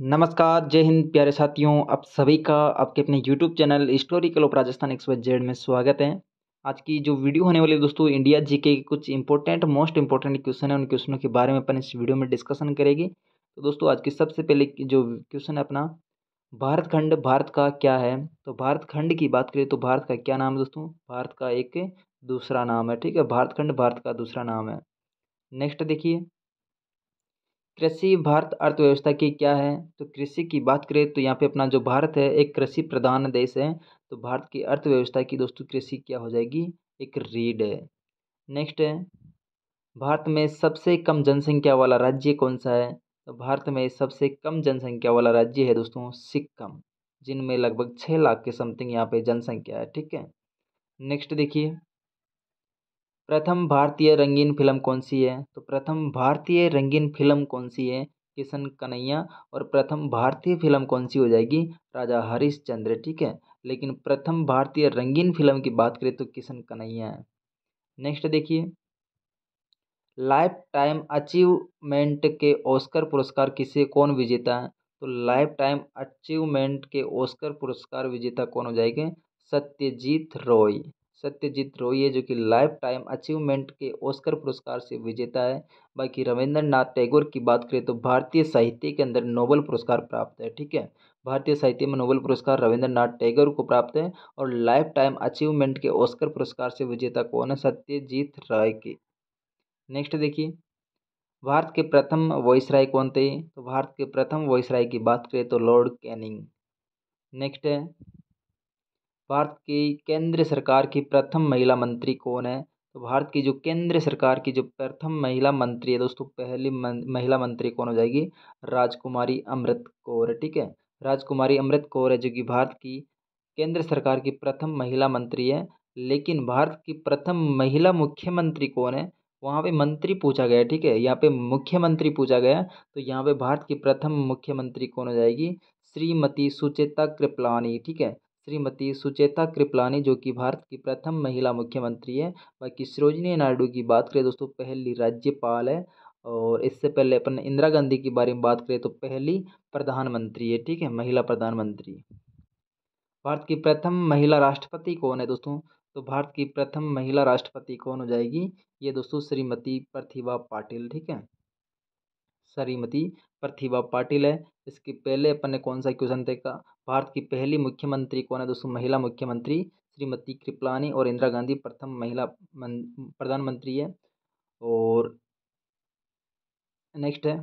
नमस्कार जय हिंद प्यारे साथियों आप सभी का आपके अपने YouTube channel historical of Rajasthan X Z में स्वागत है आज की जो वीडियो होने वाली दोस्तों इंडिया जीके के कुछ इंपॉर्टेंट मोस्ट इंपॉर्टेंट क्वेश्चन है उन क्वेश्चनों के बारे में अपन इस वीडियो में डिस्कशन करेंगे तो दोस्तों आज की सबसे पहले जो क्वेश्चन है अपना भारत खंड भारत का क्या है तो भारत खंड की बात करें तो भारत का क्या नाम है दोस्तों भारत का एक दूसरा नाम है ठीक है भारत खंड भारत का दूसरा नाम है नेक्स्ट देखिए कृषि भारत अर्थव्यवस्था की क्या है तो कृषि की बात करें तो यहाँ पे अपना जो भारत है एक कृषि प्रधान देश है तो भारत की अर्थव्यवस्था की दोस्तों कृषि क्या हो जाएगी एक रीढ़ है नेक्स्ट है भारत में सबसे कम जनसंख्या वाला राज्य कौन सा है तो भारत में सबसे कम जनसंख्या वाला राज्य है दोस्तों सिक्किम जिनमें लगभग छः लाख के समथिंग यहाँ पे जनसंख्या है ठीक है नेक्स्ट देखिए प्रथम भारतीय रंगीन फिल्म कौन सी है तो प्रथम भारतीय रंगीन फिल्म कौन सी है किशन कन्हैया और प्रथम भारतीय फिल्म कौन सी हो जाएगी राजा हरिश्चंद्र ठीक है लेकिन प्रथम भारतीय रंगीन फिल्म की बात करें तो किशन कन्हैया है नेक्स्ट देखिए लाइफ टाइम अचीवमेंट के ऑस्कर पुरस्कार किसे कौन विजेता है तो लाइफ टाइम अचीवमेंट के ऑस्कर पुरस्कार विजेता कौन हो जाएंगे सत्यजीत रॉय सत्यजीत रॉय ये जो कि लाइफ टाइम अचीवमेंट के ओस्कर पुरस्कार से विजेता है बाकी रविंद्र नाथ टैगोर की बात करें तो भारतीय साहित्य के अंदर नोबल पुरस्कार प्राप्त है ठीक है भारतीय साहित्य में नोबल पुरस्कार रविंद्र नाथ टैगोर को प्राप्त है और लाइफ टाइम अचीवमेंट के ओस्कर पुरस्कार से विजेता कौन है सत्यजीत राय की नेक्स्ट देखिए भारत के प्रथम राय कौन थे तो भारत के प्रथम राय की बात करें तो लॉर्ड कैनिंग नेक्स्ट है भारत की केंद्र सरकार की प्रथम महिला मंत्री कौन है तो भारत की जो केंद्र सरकार की जो प्रथम महिला मंत्री है दोस्तों पहली महिला मंत्री कौन हो जाएगी राजकुमारी अमृत कौर ठीक है राजकुमारी अमृत कौर है जो कि भारत की केंद्र सरकार की प्रथम महिला मंत्री है लेकिन भारत की प्रथम महिला मुख्यमंत्री कौन है वहाँ पे मंत्री पूछा गया ठीक है यहाँ पे मुख्यमंत्री पूछा गया तो यहाँ पे भारत की प्रथम मुख्यमंत्री कौन हो जाएगी श्रीमती सुचेता कृपलानी ठीक है श्रीमती सुचेता कृपलानी जो कि भारत की प्रथम महिला मुख्यमंत्री है बाकी सरोजनी नायडू की बात करें दोस्तों पहली राज्यपाल है और इससे पहले अपन इंदिरा गांधी के बारे में बात करें तो पहली प्रधानमंत्री है ठीक है महिला प्रधानमंत्री भारत की प्रथम महिला राष्ट्रपति कौन है दोस्तों तो भारत की प्रथम महिला राष्ट्रपति कौन हो जाएगी ये दोस्तों श्रीमती प्रतिभा पाटिल ठीक है श्रीमती प्रतिभा पाटिल है इसके पहले अपन ने कौन सा क्वेश्चन देखा भारत की पहली मुख्यमंत्री कौन है दोस्तों महिला मुख्यमंत्री श्रीमती कृपलानी और इंदिरा गांधी प्रथम महिला प्रधानमंत्री है और नेक्स्ट है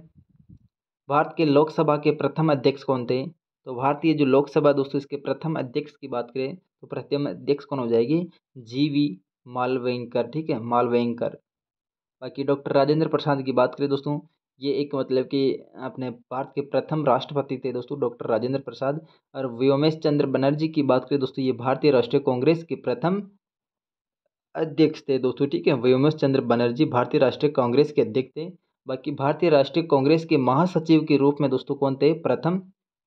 भारत के लोकसभा के प्रथम अध्यक्ष कौन थे तो भारतीय जो लोकसभा दोस्तों इसके प्रथम अध्यक्ष की बात करें तो प्रथम अध्यक्ष कौन हो जाएगी जी वी मालवेंकर ठीक है मालवेंकर बाकी डॉक्टर राजेंद्र प्रसाद की बात करें दोस्तों ये एक मतलब कि अपने भारत के प्रथम राष्ट्रपति थे दोस्तों डॉक्टर राजेंद्र प्रसाद और व्योमेश चंद्र बनर्जी की बात करें दोस्तों ये भारतीय राष्ट्रीय कांग्रेस के प्रथम अध्यक्ष थे दोस्तों ठीक है व्योमेश चंद्र बनर्जी भारतीय राष्ट्रीय कांग्रेस के अध्यक्ष थे बाकी भारतीय राष्ट्रीय कांग्रेस के महासचिव के रूप में दोस्तों कौन थे प्रथम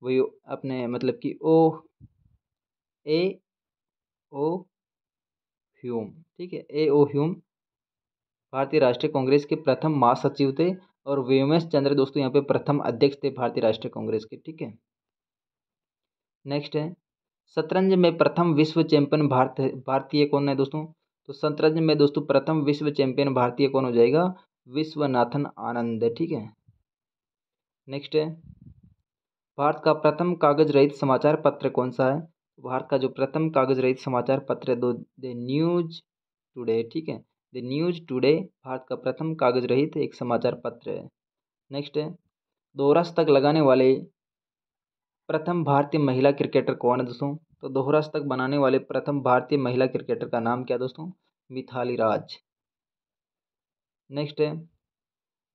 व्यो अपने मतलब कि ओ ए ओ ह्यूम ठीक है ए ओ ह्यूम भारतीय राष्ट्रीय कांग्रेस के प्रथम महासचिव थे और व्योमेश चंद्र दोस्तों यहाँ पे प्रथम अध्यक्ष थे भारतीय राष्ट्रीय कांग्रेस के ठीक है नेक्स्ट है शतरंज में प्रथम विश्व चैंपियन भारत भारतीय कौन है दोस्तों तो शतरंज में दोस्तों प्रथम विश्व चैंपियन भारतीय कौन हो जाएगा विश्वनाथन आनंद ठीक है नेक्स्ट है भारत का प्रथम कागज रहित समाचार पत्र कौन सा है भारत का जो प्रथम कागज रहित समाचार पत्र है दो द न्यूज टुडे ठीक है द न्यूज टुडे भारत का प्रथम कागज रहित एक समाचार पत्र है नेक्स्ट है दोहरा शतक लगाने वाले प्रथम भारतीय महिला क्रिकेटर कौन है दोस्तों तो दोहरा शतक बनाने वाले प्रथम भारतीय महिला क्रिकेटर का नाम क्या दोस्तों मिथाली राज नेक्स्ट है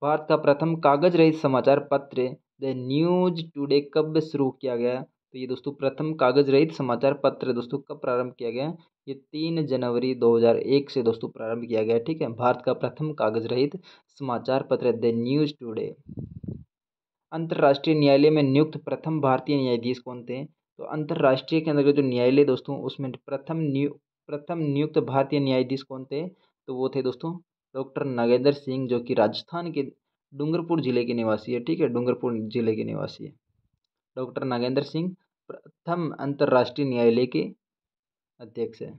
भारत का प्रथम कागज रहित समाचार पत्र द न्यूज टुडे कब शुरू किया गया तो ये दोस्तों प्रथम कागज रहित समाचार पत्र दोस्तों कब प्रारंभ किया गया ये तीन जनवरी 2001 से दोस्तों प्रारंभ किया गया ठीक है भारत का प्रथम कागज रहित समाचार पत्र द न्यूज़ टुडे अंतर्राष्ट्रीय न्यायालय में नियुक्त प्रथम भारतीय न्यायाधीश कौन थे तो अंतर्राष्ट्रीय के अंदर जो न्यायालय दोस्तों उसमें प्रथम न्यू प्रथम नियुक्त भारतीय न्यायाधीश कौन थे तो वो थे दोस्तों डॉक्टर नागेंद्र सिंह जो कि राजस्थान के डूंगरपुर जिले के निवासी है ठीक है डूंगरपुर जिले के निवासी है डॉक्टर नागेंद्र सिंह प्रथम अंतर्राष्ट्रीय न्यायालय के अध्यक्ष हैं